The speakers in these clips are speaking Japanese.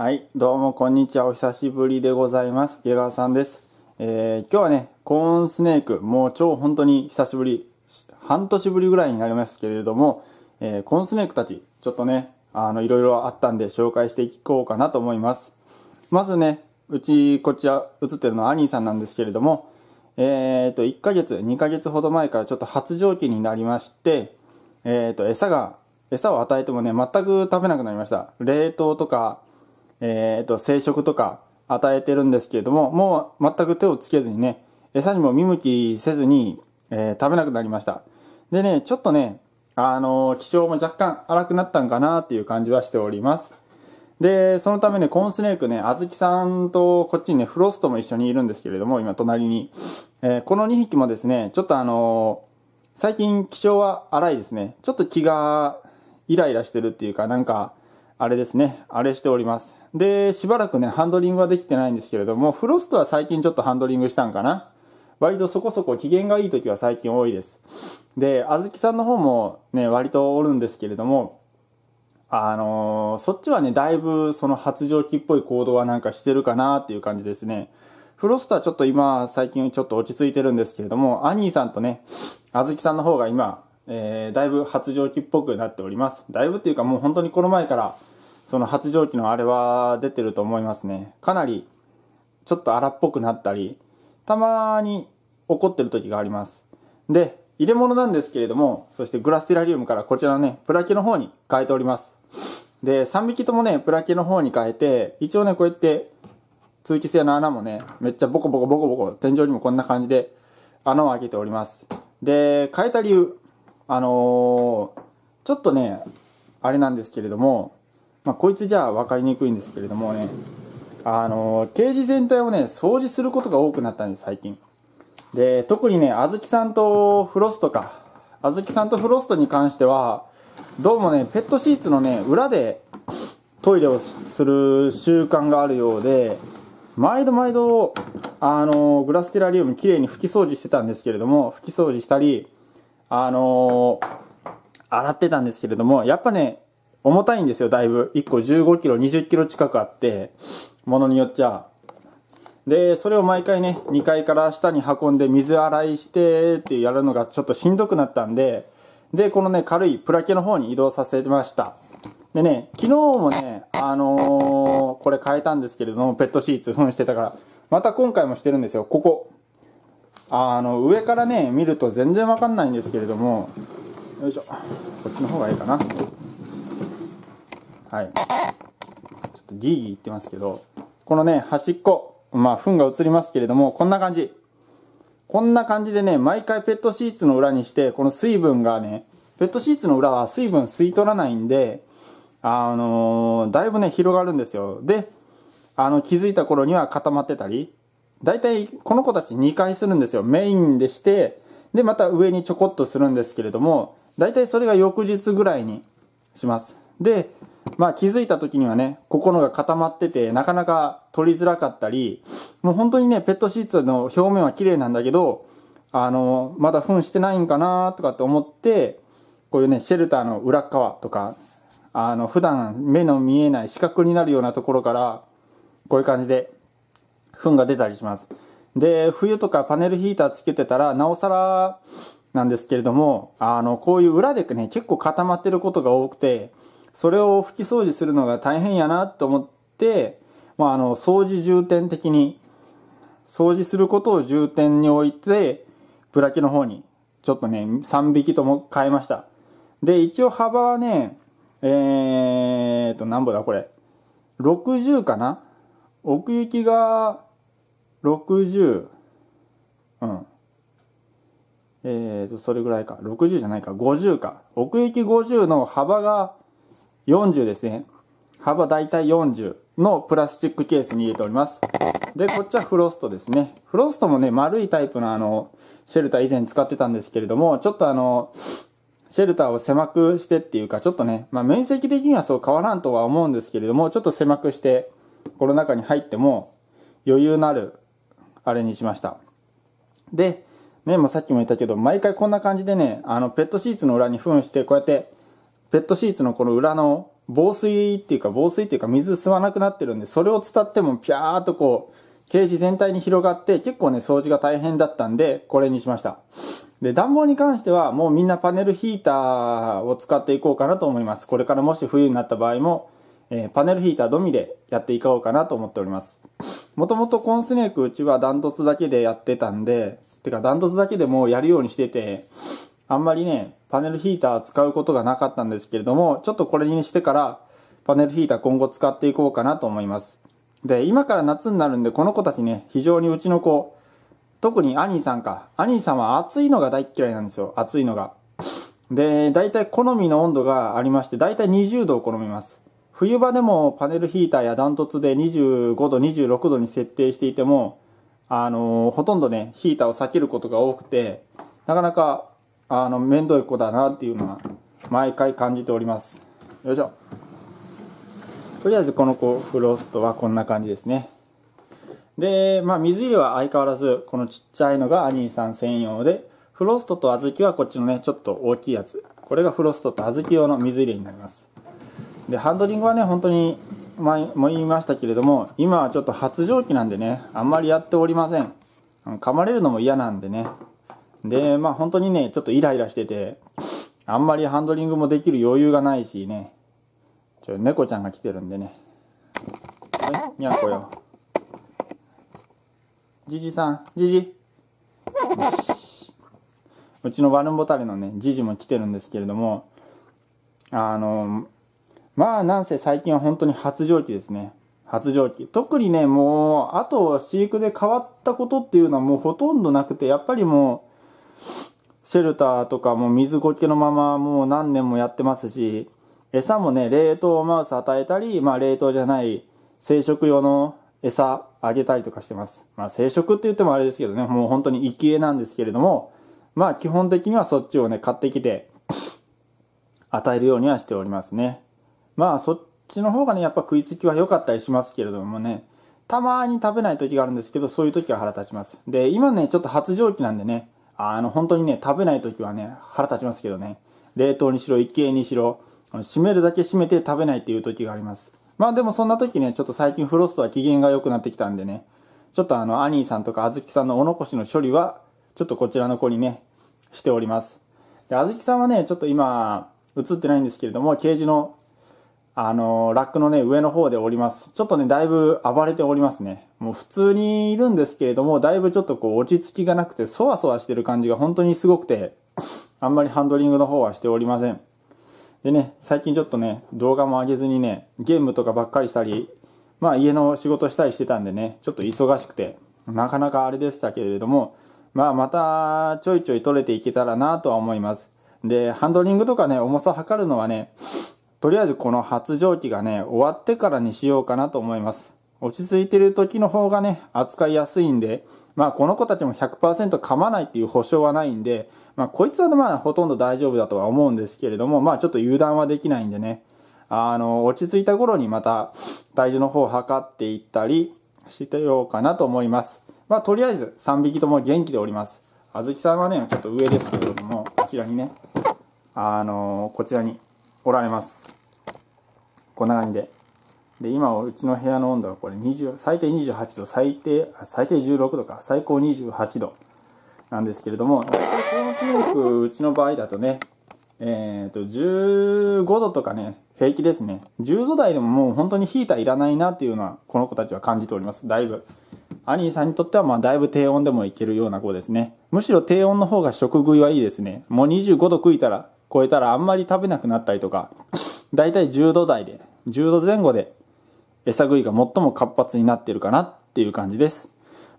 はい、どうもこんにちは。お久しぶりでございます。池川さんです。えー、今日はね、コーンスネーク、もう超本当に久しぶり、半年ぶりぐらいになりますけれども、えー、コーンスネークたち、ちょっとね、あの、いろいろあったんで紹介していこうかなと思います。まずね、うち、こちら映ってるのはアニーさんなんですけれども、えー、と、1ヶ月、2ヶ月ほど前からちょっと発情期になりまして、えー、と、餌が、餌を与えてもね、全く食べなくなりました。冷凍とか、えっ、と、生食とか与えてるんですけれども、もう全く手をつけずにね、餌にも見向きせずに、えー、食べなくなりました。でね、ちょっとね、あのー、気性も若干荒くなったんかなっていう感じはしております。で、そのためね、コーンスネークね、あずきさんとこっちにね、フロストも一緒にいるんですけれども、今隣に。えー、この2匹もですね、ちょっとあのー、最近気性は荒いですね。ちょっと気がイライラしてるっていうか、なんか、あれですね、あれしております。で、しばらくね、ハンドリングはできてないんですけれども、フロストは最近ちょっとハンドリングしたんかな。割とそこそこ機嫌がいい時は最近多いです。で、あずきさんの方もね、割とおるんですけれども、あのー、そっちはね、だいぶその発情期っぽい行動はなんかしてるかなっていう感じですね。フロストはちょっと今、最近ちょっと落ち着いてるんですけれども、アニーさんとね、あずきさんの方が今、えー、だいぶ発情期っぽくなっております。だいぶっていうかもう本当にこの前から、その発情期のあれは出てると思いますね。かなり、ちょっと荒っぽくなったり、たまに怒ってる時があります。で、入れ物なんですけれども、そしてグラステラリウムからこちらのね、プラケの方に変えております。で、3匹ともね、プラケの方に変えて、一応ね、こうやって、通気性の穴もね、めっちゃボコボコボコボコ、天井にもこんな感じで穴を開けております。で、変えた理由、あのー、ちょっとね、あれなんですけれども、まあ、こいつじゃあ分かりにくいんですけれどもね、あのー、ケージ全体をね、掃除することが多くなったんです、最近。で、特にね、あずきさんとフロストか、あずきさんとフロストに関しては、どうもね、ペットシーツのね、裏でトイレをする習慣があるようで、毎度毎度、あのー、グラステラリウム綺麗に拭き掃除してたんですけれども、拭き掃除したり、あのー、洗ってたんですけれども、やっぱね、重たいんですよ、だいぶ。1個15キロ、20キロ近くあって、ものによっちゃ。で、それを毎回ね、2階から下に運んで水洗いしてってやるのがちょっとしんどくなったんで、で、このね、軽いプラケの方に移動させてました。でね、昨日もね、あのー、これ変えたんですけれども、ペットシーツふんしてたから、また今回もしてるんですよ、ここ。あの、上からね、見ると全然わかんないんですけれども、よいしょ。こっちの方がいいかな。はい。ちょっとギーギー言ってますけど、このね、端っこ、まあ、糞が映りますけれども、こんな感じ。こんな感じでね、毎回ペットシーツの裏にして、この水分がね、ペットシーツの裏は水分吸い取らないんで、あのー、だいぶね、広がるんですよ。で、あの、気づいた頃には固まってたり、だいたいこの子たち2回するんですよ。メインでして、で、また上にちょこっとするんですけれども、だいたいそれが翌日ぐらいにします。で、まあ気づいた時にはね、心が固まってて、なかなか取りづらかったり、もう本当にね、ペットシーツの表面は綺麗なんだけど、あの、まだ糞してないんかなとかって思って、こういうね、シェルターの裏側とか、あの、普段目の見えない四角になるようなところから、こういう感じで、糞が出たりします。で、冬とかパネルヒーターつけてたら、なおさらなんですけれども、あの、こういう裏でね、結構固まってることが多くて、それを拭き掃除するのが大変やなと思って、まあ、あの、掃除重点的に、掃除することを重点に置いて、ブラキの方に、ちょっとね、3匹とも変えました。で、一応幅はね、えーと、何歩だこれ。60かな奥行きが60、うん。えーと、それぐらいか。60じゃないか。50か。奥行き50の幅が40ですね。幅だいたい40のプラスチックケースに入れております。で、こっちはフロストですね。フロストもね、丸いタイプのあの、シェルター以前使ってたんですけれども、ちょっとあの、シェルターを狭くしてっていうか、ちょっとね、まあ面積的にはそう変わらんとは思うんですけれども、ちょっと狭くして、この中に入っても余裕のある、あれにしました。で、ね、もうさっきも言ったけど、毎回こんな感じでね、あの、ペットシーツの裏に糞して、こうやって、ペットシーツのこの裏の防水っていうか防水っていうか水吸わなくなってるんで、それを伝ってもピャーっとこう、ケージ全体に広がって結構ね、掃除が大変だったんで、これにしました。で、暖房に関してはもうみんなパネルヒーターを使っていこうかなと思います。これからもし冬になった場合も、えー、パネルヒーターのみでやっていこうかなと思っております。もともとコンスネークうちはダントツだけでやってたんで、てかダントツだけでもやるようにしてて、あんまりね、パネルヒーター使うことがなかったんですけれども、ちょっとこれにしてから、パネルヒーター今後使っていこうかなと思います。で、今から夏になるんで、この子たちね、非常にうちの子、特に兄さんか。兄さんは暑いのが大嫌いなんですよ。暑いのが。で、大体好みの温度がありまして、大体20度を好みます。冬場でもパネルヒーターやダントツで25度、26度に設定していても、あのー、ほとんどね、ヒーターを避けることが多くて、なかなかあの面倒い子だなっていうのは毎回感じておりますよいしょとりあえずこの子フロストはこんな感じですねで、まあ、水入れは相変わらずこのちっちゃいのがアニーさん専用でフロストと小豆はこっちのねちょっと大きいやつこれがフロストと小豆用の水入れになりますでハンドリングはね本当に前も言いましたけれども今はちょっと発情期なんでねあんまりやっておりません噛まれるのも嫌なんでねで、まあ本当にね、ちょっとイライラしてて、あんまりハンドリングもできる余裕がないしね、ちょ、猫ちゃんが来てるんでね。はい、にゃんこよ。じじさん、じじ。うちのワルンボタルのね、じじも来てるんですけれども、あの、まあなんせ最近は本当に発情期ですね。発情期。特にね、もう、あと飼育で変わったことっていうのはもうほとんどなくて、やっぱりもう、シェルターとかも水苔けのままもう何年もやってますし、餌もね、冷凍マウス与えたり、まあ冷凍じゃない生殖用の餌あげたりとかしてます。まあ生殖って言ってもあれですけどね、もう本当に生き餌なんですけれども、まあ基本的にはそっちをね、買ってきて与えるようにはしておりますね。まあそっちの方がね、やっぱ食いつきは良かったりしますけれどもね、たまに食べない時があるんですけど、そういう時は腹立ちます。で、今ね、ちょっと発情期なんでね、あの、本当にね、食べない時はね、腹立ちますけどね、冷凍にしろ、一軒にしろ、閉めるだけ閉めて食べないっていう時があります。まあでもそんな時ね、ちょっと最近フロストは機嫌が良くなってきたんでね、ちょっとあの、アニーさんとかあずきさんのお残しの処理は、ちょっとこちらの子にね、しております。で、あずきさんはね、ちょっと今、映ってないんですけれども、ケージのあの、ラックのね、上の方でおります。ちょっとね、だいぶ暴れておりますね。もう普通にいるんですけれども、だいぶちょっとこう落ち着きがなくて、そわそわしてる感じが本当にすごくて、あんまりハンドリングの方はしておりません。でね、最近ちょっとね、動画も上げずにね、ゲームとかばっかりしたり、まあ家の仕事したりしてたんでね、ちょっと忙しくて、なかなかあれでしたけれども、まあまたちょいちょい取れていけたらなとは思います。で、ハンドリングとかね、重さ測るのはね、とりあえずこの発情期がね、終わってからにしようかなと思います。落ち着いてる時の方がね、扱いやすいんで、まあこの子たちも100%噛まないっていう保証はないんで、まあこいつはまあほとんど大丈夫だとは思うんですけれども、まあちょっと油断はできないんでね、あの、落ち着いた頃にまた体重の方を測っていったりしてようかなと思います。まあとりあえず3匹とも元気でおります。あずきさんはね、ちょっと上ですけれども、こちらにね、あの、こちらにおられますこんな感じでで今うちの部屋の温度はこれ20最低28度最低最低16度か最高28度なんですけれどもよくうちの場合だとねえっ、ー、と15度とかね平気ですね10度台でももう本当にヒーターいらないなっていうのはこの子たちは感じておりますだいぶアニーさんにとってはまあだいぶ低温でもいけるような子ですねむしろ低温の方が食食いはいいですねもう25度食いたら超えたらあんまり食べなくなったりとか、だいたい10度台で、10度前後で餌食いが最も活発になってるかなっていう感じです。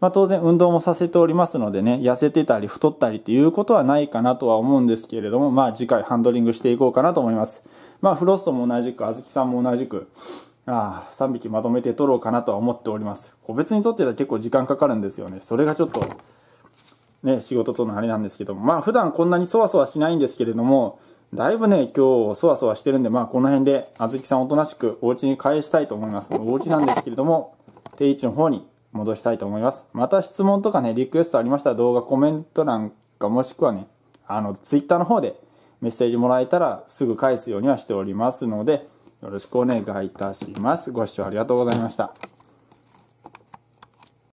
まあ当然運動もさせておりますのでね、痩せてたり太ったりっていうことはないかなとは思うんですけれども、まあ次回ハンドリングしていこうかなと思います。まあフロストも同じく、あずきさんも同じく、ああ、3匹まとめて取ろうかなとは思っております。個別に取ってたら結構時間かかるんですよね。それがちょっとね、仕事とのあれなんですけども、まあ普段こんなにそわそわしないんですけれども、だいぶね、今日そわそわしてるんで、まあこの辺で、あずきさんおとなしくお家に返したいと思います。お家なんですけれども、定位置の方に戻したいと思います。また質問とかね、リクエストありましたら動画、コメント欄か、もしくはね、あの、ツイッターの方でメッセージもらえたらすぐ返すようにはしておりますので、よろしくお願いいたします。ご視聴ありがとうございました。